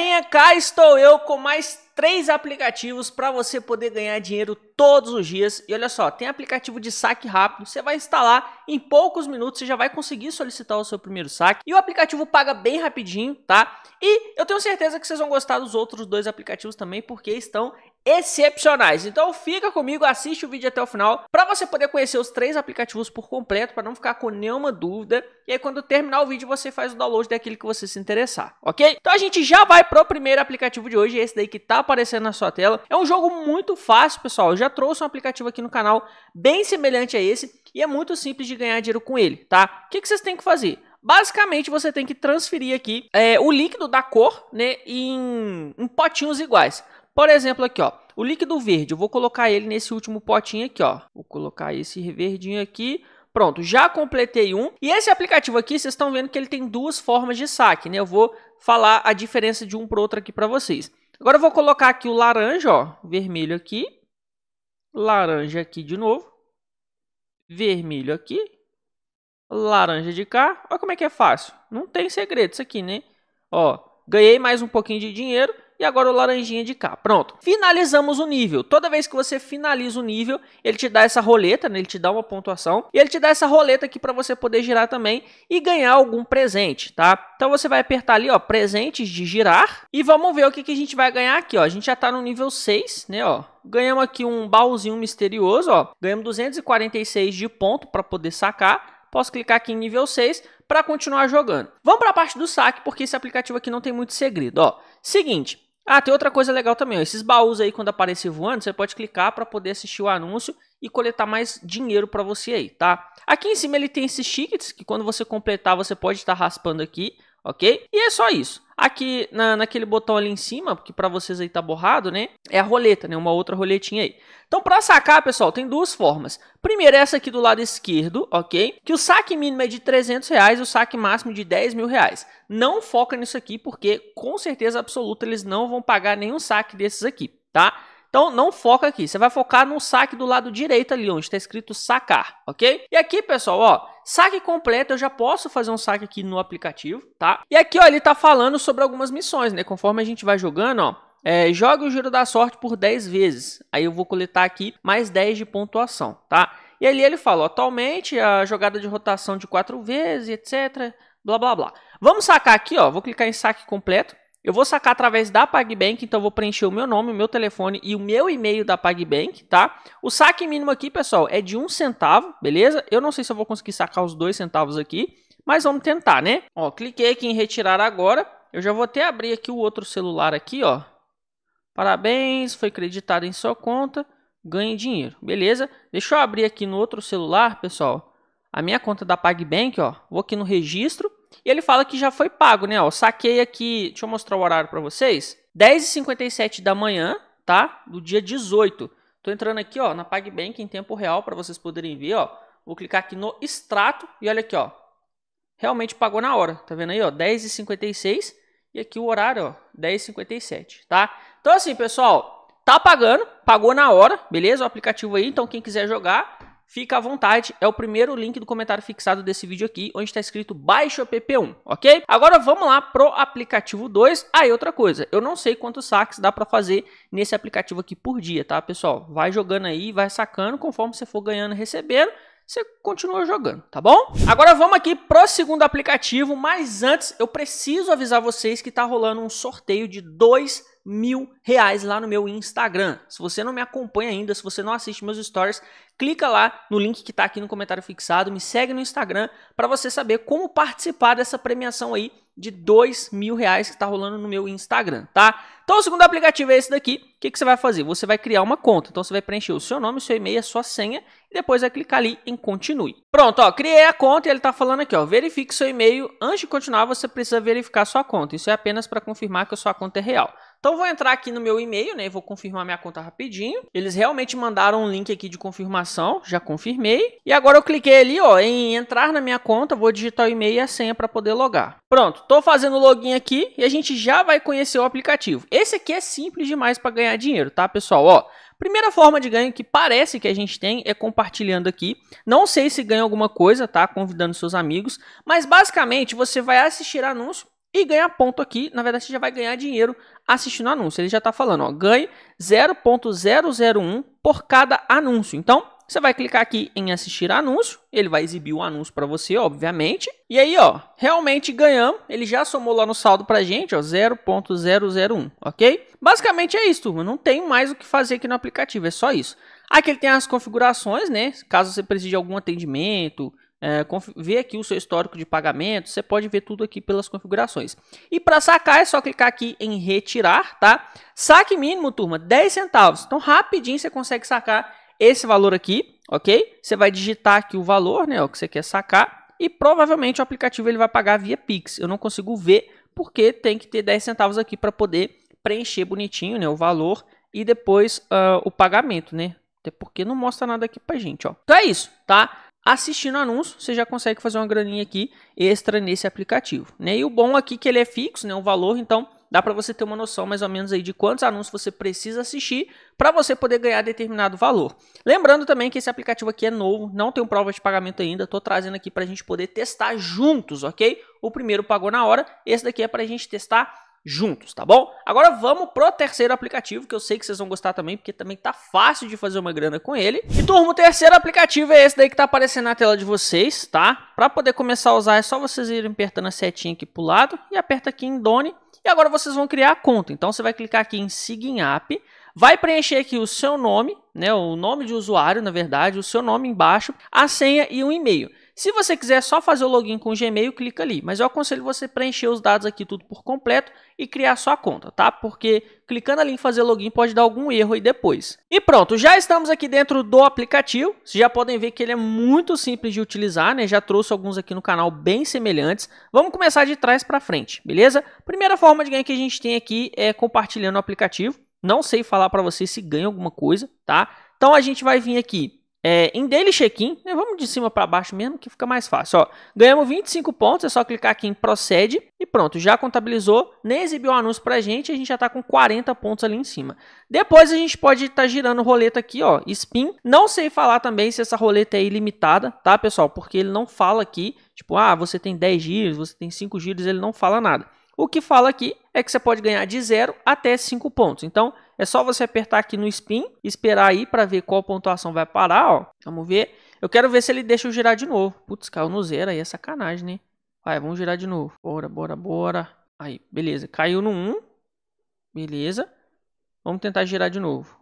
galerinha, cá estou eu com mais três aplicativos para você poder ganhar dinheiro todos os dias. E olha só, tem aplicativo de saque rápido, você vai instalar, em poucos minutos você já vai conseguir solicitar o seu primeiro saque. E o aplicativo paga bem rapidinho, tá? E eu tenho certeza que vocês vão gostar dos outros dois aplicativos também, porque estão excepcionais. Então fica comigo, assiste o vídeo até o final para você poder conhecer os três aplicativos por completo, para não ficar com nenhuma dúvida. E aí quando terminar o vídeo você faz o download daquilo que você se interessar, ok? Então a gente já vai pro primeiro aplicativo de hoje, esse daí que tá aparecendo na sua tela. É um jogo muito fácil, pessoal. Eu já trouxe um aplicativo aqui no canal bem semelhante a esse e é muito simples de ganhar dinheiro com ele, tá? O que, que vocês têm que fazer? Basicamente, você tem que transferir aqui é, o líquido da cor né, em, em potinhos iguais. Por exemplo, aqui, ó, o líquido verde, eu vou colocar ele nesse último potinho aqui, ó. Vou colocar esse verdinho aqui. Pronto, já completei um. E esse aplicativo aqui, vocês estão vendo que ele tem duas formas de saque, né? Eu vou falar a diferença de um para outro aqui para vocês. Agora eu vou colocar aqui o laranja, ó, vermelho aqui, laranja aqui de novo, vermelho aqui, laranja de cá. Olha como é que é fácil. Não tem segredo isso aqui, né? Ó, ganhei mais um pouquinho de dinheiro e agora o laranjinha de cá. Pronto. Finalizamos o nível. Toda vez que você finaliza o nível, ele te dá essa roleta, né? ele te dá uma pontuação e ele te dá essa roleta aqui para você poder girar também e ganhar algum presente, tá? Então você vai apertar ali, ó, presentes de girar e vamos ver o que, que a gente vai ganhar aqui, ó. A gente já tá no nível 6, né, ó ganhamos aqui um baúzinho misterioso, ó. Ganhamos 246 de ponto para poder sacar. Posso clicar aqui em nível 6 para continuar jogando. Vamos para a parte do saque, porque esse aplicativo aqui não tem muito segredo, ó. Seguinte, ah, tem outra coisa legal também. Ó. Esses baús aí, quando aparecer voando, você pode clicar para poder assistir o anúncio e coletar mais dinheiro para você aí, tá? Aqui em cima ele tem esses tickets que quando você completar, você pode estar tá raspando aqui ok? E é só isso. Aqui na, naquele botão ali em cima, que para vocês aí tá borrado, né? É a roleta, né? Uma outra roletinha aí. Então, para sacar, pessoal, tem duas formas. Primeiro, essa aqui do lado esquerdo, ok? Que o saque mínimo é de 300 reais e o saque máximo de 10 mil reais. Não foca nisso aqui, porque com certeza absoluta eles não vão pagar nenhum saque desses aqui, tá? Então não foca aqui, você vai focar no saque do lado direito ali, onde está escrito sacar, ok? E aqui, pessoal, ó, saque completo, eu já posso fazer um saque aqui no aplicativo, tá? E aqui, ó, ele tá falando sobre algumas missões, né? Conforme a gente vai jogando, ó, é, jogue o giro da sorte por 10 vezes. Aí eu vou coletar aqui mais 10 de pontuação, tá? E ali ele fala, atualmente a jogada de rotação de 4 vezes, etc, blá blá blá. Vamos sacar aqui, ó, vou clicar em saque completo. Eu vou sacar através da PagBank, então vou preencher o meu nome, o meu telefone e o meu e-mail da PagBank, tá? O saque mínimo aqui, pessoal, é de um centavo, beleza? Eu não sei se eu vou conseguir sacar os dois centavos aqui, mas vamos tentar, né? Ó, cliquei aqui em retirar agora. Eu já vou até abrir aqui o outro celular aqui, ó. Parabéns, foi creditado em sua conta, ganhe dinheiro, beleza? Deixa eu abrir aqui no outro celular, pessoal, a minha conta da PagBank, ó. Vou aqui no registro e ele fala que já foi pago, né? Ó, saquei aqui, deixa eu mostrar o horário para vocês. 10h57 da manhã, tá? Do dia 18. Tô entrando aqui, ó, na PagBank em tempo real para vocês poderem ver, ó. Vou clicar aqui no extrato e olha aqui, ó. Realmente pagou na hora, tá vendo aí, ó? 10h56 e aqui o horário, ó, 10h57, tá? Então assim, pessoal, tá pagando, pagou na hora, beleza? O aplicativo aí, então quem quiser jogar, fica à vontade. É o primeiro link do comentário fixado desse vídeo aqui, onde está escrito baixa o app1, ok? Agora vamos lá pro aplicativo 2. Aí ah, outra coisa, eu não sei quantos saques dá para fazer nesse aplicativo aqui por dia, tá, pessoal? Vai jogando aí, vai sacando, conforme você for ganhando, recebendo você continua jogando, tá bom? Agora vamos aqui pro segundo aplicativo, mas antes eu preciso avisar vocês que tá rolando um sorteio de dois mil reais lá no meu Instagram. Se você não me acompanha ainda, se você não assiste meus stories, clica lá no link que está aqui no comentário fixado, me segue no Instagram para você saber como participar dessa premiação aí de dois mil reais que está rolando no meu Instagram, tá? Então o segundo aplicativo é esse daqui. O que, que você vai fazer? Você vai criar uma conta. Então você vai preencher o seu nome, o seu e-mail, a sua senha e depois vai clicar ali em continue. Pronto, ó, criei a conta e ele está falando aqui, ó, verifique seu e-mail. Antes de continuar, você precisa verificar sua conta. Isso é apenas para confirmar que a sua conta é real. Então vou entrar aqui no meu e-mail, né? Vou confirmar minha conta rapidinho. Eles realmente mandaram um link aqui de confirmação, já confirmei. E agora eu cliquei ali, ó, em entrar na minha conta, vou digitar o e-mail e a senha para poder logar. Pronto, tô fazendo o login aqui e a gente já vai conhecer o aplicativo. Esse aqui é simples demais para ganhar dinheiro, tá, pessoal? Ó, Primeira forma de ganho que parece que a gente tem é compartilhando aqui. Não sei se ganha alguma coisa, tá? Convidando seus amigos. Mas basicamente você vai assistir anúncio e ganhar ponto aqui, na verdade, você já vai ganhar dinheiro assistindo o anúncio. Ele já está falando, ó, ganhe 0.001 por cada anúncio. Então, você vai clicar aqui em assistir anúncio, ele vai exibir o anúncio para você, obviamente. E aí, ó, realmente ganhamos, ele já somou lá no saldo pra gente, ó, 0.001, ok? Basicamente é isso, turma, não tem mais o que fazer aqui no aplicativo, é só isso. Aqui ele tem as configurações, né? Caso você precise de algum atendimento, é, ver aqui o seu histórico de pagamento, você pode ver tudo aqui pelas configurações. E para sacar é só clicar aqui em retirar, tá? Saque mínimo, turma, 10 centavos. Então rapidinho você consegue sacar esse valor aqui, ok? Você vai digitar aqui o valor, né, o que você quer sacar, e provavelmente o aplicativo ele vai pagar via Pix. Eu não consigo ver porque tem que ter 10 centavos aqui para poder preencher bonitinho, né, o valor e depois uh, o pagamento, né? Até porque não mostra nada aqui pra gente, ó. Então é isso, tá? assistindo anúncio, você já consegue fazer uma graninha aqui extra nesse aplicativo. Né? E o bom aqui é que ele é fixo, né? o valor, então dá para você ter uma noção mais ou menos aí de quantos anúncios você precisa assistir para você poder ganhar determinado valor. Lembrando também que esse aplicativo aqui é novo, não tem um prova de pagamento ainda, estou trazendo aqui para a gente poder testar juntos, ok? O primeiro pagou na hora, esse daqui é para a gente testar juntos, tá bom? Agora vamos pro terceiro aplicativo, que eu sei que vocês vão gostar também, porque também tá fácil de fazer uma grana com ele. E turma, o terceiro aplicativo é esse daí que tá aparecendo na tela de vocês, tá? Para poder começar a usar é só vocês irem apertando a setinha aqui pro lado e aperta aqui em Done. E agora vocês vão criar a conta. Então você vai clicar aqui em Sign App, vai preencher aqui o seu nome, né, o nome de usuário, na verdade, o seu nome embaixo, a senha e um e-mail. Se você quiser só fazer o login com o Gmail, clica ali. Mas eu aconselho você preencher os dados aqui tudo por completo e criar sua conta, tá? Porque clicando ali em fazer login pode dar algum erro aí depois. E pronto, já estamos aqui dentro do aplicativo. Vocês já podem ver que ele é muito simples de utilizar, né? Já trouxe alguns aqui no canal bem semelhantes. Vamos começar de trás para frente, beleza? Primeira forma de ganhar que a gente tem aqui é compartilhando o aplicativo. Não sei falar para você se ganha alguma coisa, tá? Então a gente vai vir aqui é, em daily check-in, né, vamos de cima para baixo mesmo que fica mais fácil. Ó, ganhamos 25 pontos, é só clicar aqui em procede e pronto, já contabilizou, nem né, exibiu o um anúncio para a gente, a gente já está com 40 pontos ali em cima. Depois a gente pode estar tá girando roleta aqui, ó, spin. Não sei falar também se essa roleta é ilimitada, tá pessoal? Porque ele não fala aqui, tipo, ah, você tem 10 giros, você tem 5 giros, ele não fala nada. O que fala aqui é que você pode ganhar de 0 até 5 pontos. Então, é só você apertar aqui no spin, esperar aí para ver qual pontuação vai parar, ó. Vamos ver. Eu quero ver se ele deixa eu girar de novo. Putz, caiu no zero aí, é sacanagem, né? Vai, vamos girar de novo. Bora, bora, bora. Aí, beleza. Caiu no 1. Beleza. Vamos tentar girar de novo.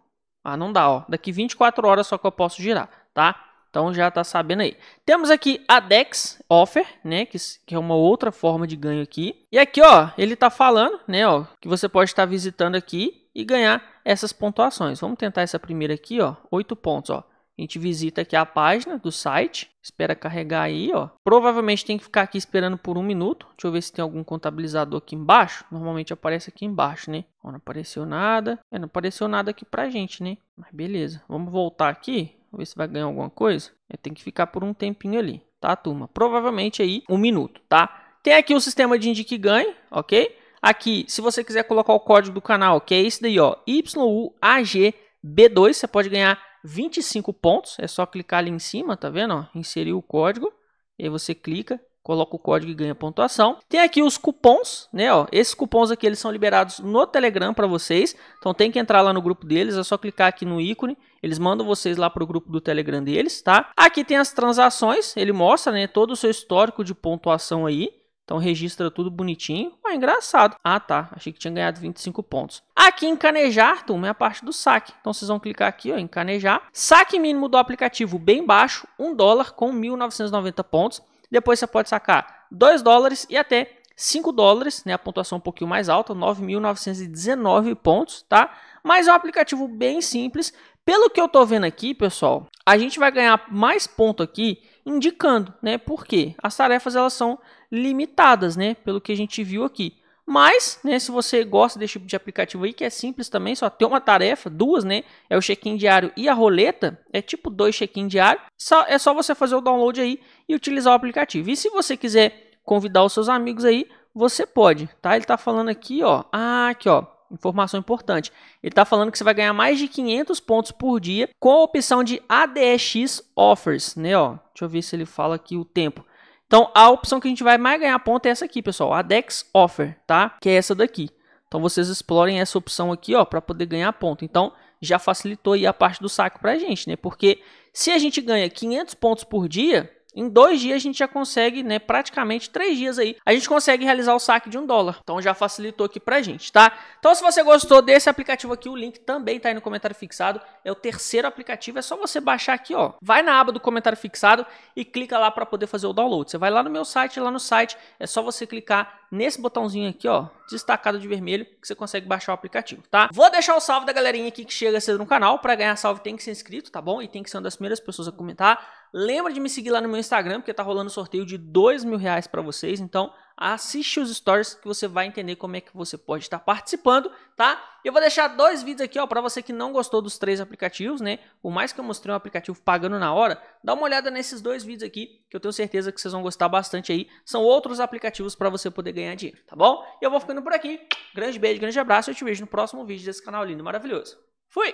Ah, não dá, ó. Daqui 24 horas só que eu posso girar, tá? Então já está sabendo aí. Temos aqui a Dex Offer, né, que, que, é uma outra forma de ganho aqui. E aqui, ó, ele está falando, né, ó, que você pode estar visitando aqui e ganhar essas pontuações. Vamos tentar essa primeira aqui, ó, oito pontos, ó. A gente visita aqui a página do site, espera carregar aí, ó. Provavelmente tem que ficar aqui esperando por um minuto. Deixa eu ver se tem algum contabilizador aqui embaixo. Normalmente aparece aqui embaixo, né? não apareceu nada. É, não apareceu nada aqui pra gente, né? Mas beleza. Vamos voltar aqui. Vamos ver se vai ganhar alguma coisa. É, tem que ficar por um tempinho ali, tá, turma? Provavelmente aí um minuto, tá? Tem aqui o sistema de indique ganho, ok? Aqui, se você quiser colocar o código do canal, que é esse daí, ó, YUAGB2, você pode ganhar 25 pontos. É só clicar ali em cima, tá vendo? Ó, inserir o código. E aí você clica coloca o código e ganha pontuação. Tem aqui os cupons, né? Ó, esses cupons aqui eles são liberados no Telegram para vocês. Então tem que entrar lá no grupo deles, é só clicar aqui no ícone. Eles mandam vocês lá para o grupo do Telegram deles, tá? Aqui tem as transações, ele mostra né, todo o seu histórico de pontuação aí. Então registra tudo bonitinho. é engraçado. Ah, tá. Achei que tinha ganhado 25 pontos. Aqui em canejar, turma, é a parte do saque. Então vocês vão clicar aqui ó, em canejar. Saque mínimo do aplicativo bem baixo, 1 dólar com 1.990 pontos. Depois você pode sacar 2 dólares e até 5 dólares, né, a pontuação um pouquinho mais alta, 9.919 pontos, tá? Mas é um aplicativo bem simples. Pelo que eu tô vendo aqui, pessoal, a gente vai ganhar mais ponto aqui indicando, né? Porque as tarefas elas são limitadas, né? Pelo que a gente viu aqui. Mas, né, se você gosta desse tipo de aplicativo aí, que é simples também, só tem uma tarefa, duas, né? É o check-in diário e a roleta, é tipo dois check-in diário. Só, é só você fazer o download aí e utilizar o aplicativo. E se você quiser convidar os seus amigos aí, você pode, tá? Ele tá falando aqui, ó. Ah, aqui, ó. Informação importante. Ele tá falando que você vai ganhar mais de 500 pontos por dia com a opção de ADX Offers, né, ó. Deixa eu ver se ele fala aqui o tempo. Então, a opção que a gente vai mais ganhar ponto é essa aqui, pessoal, a Dex Offer, tá? Que é essa daqui. Então, vocês explorem essa opção aqui, ó, para poder ganhar ponto. Então, já facilitou aí a parte do saco para a gente, né? Porque se a gente ganha 500 pontos por dia, em dois dias a gente já consegue, né? Praticamente três dias aí, a gente consegue realizar o saque de um dólar. Então já facilitou aqui pra gente, tá? Então se você gostou desse aplicativo aqui, o link também tá aí no comentário fixado. É o terceiro aplicativo, é só você baixar aqui, ó. Vai na aba do comentário fixado e clica lá para poder fazer o download. Você vai lá no meu site, lá no site, é só você clicar nesse botãozinho aqui, ó, destacado de vermelho, que você consegue baixar o aplicativo, tá? Vou deixar o salve da galerinha aqui que chega cedo no canal. Para ganhar salve tem que ser inscrito, tá bom? E tem que ser uma das primeiras pessoas a comentar. Lembra de me seguir lá no meu Instagram, porque tá rolando sorteio de dois mil reais para vocês. Então, assiste os stories que você vai entender como é que você pode estar tá participando, tá? Eu vou deixar dois vídeos aqui, ó, para você que não gostou dos três aplicativos, né? Por mais que eu mostrei um aplicativo pagando na hora, dá uma olhada nesses dois vídeos aqui, que eu tenho certeza que vocês vão gostar bastante aí. São outros aplicativos para você poder ganhar dinheiro, tá bom? E eu vou ficando por aqui. Grande beijo, grande abraço. Eu te vejo no próximo vídeo desse canal lindo, maravilhoso. Fui!